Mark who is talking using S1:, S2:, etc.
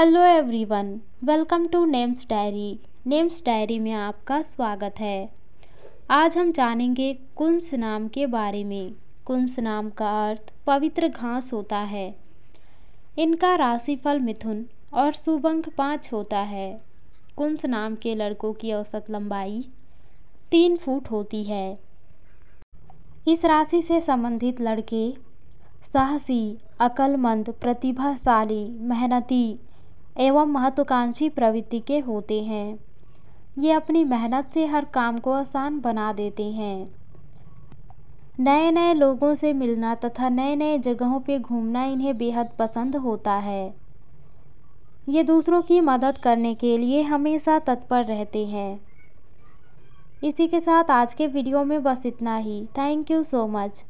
S1: hello everyone welcome to names diary names diary में आपका स्वागत है आज हम जानेंगे कुंस नाम के बारे में कुंस नाम का अर्थ पवित्र घास होता है इनका राशिफल मिथुन और सुबंक पाँच होता है कुंस नाम के लड़कों की औसत लंबाई तीन फुट होती है इस राशि से संबंधित लड़के साहसी अकलमंद प्रतिभाशाली मेहनती एवं महत्वाकांक्षी प्रवृत्ति के होते हैं ये अपनी मेहनत से हर काम को आसान बना देते हैं नए नए लोगों से मिलना तथा नए नए जगहों पर घूमना इन्हें बेहद पसंद होता है ये दूसरों की मदद करने के लिए हमेशा तत्पर रहते हैं इसी के साथ आज के वीडियो में बस इतना ही थैंक यू सो मच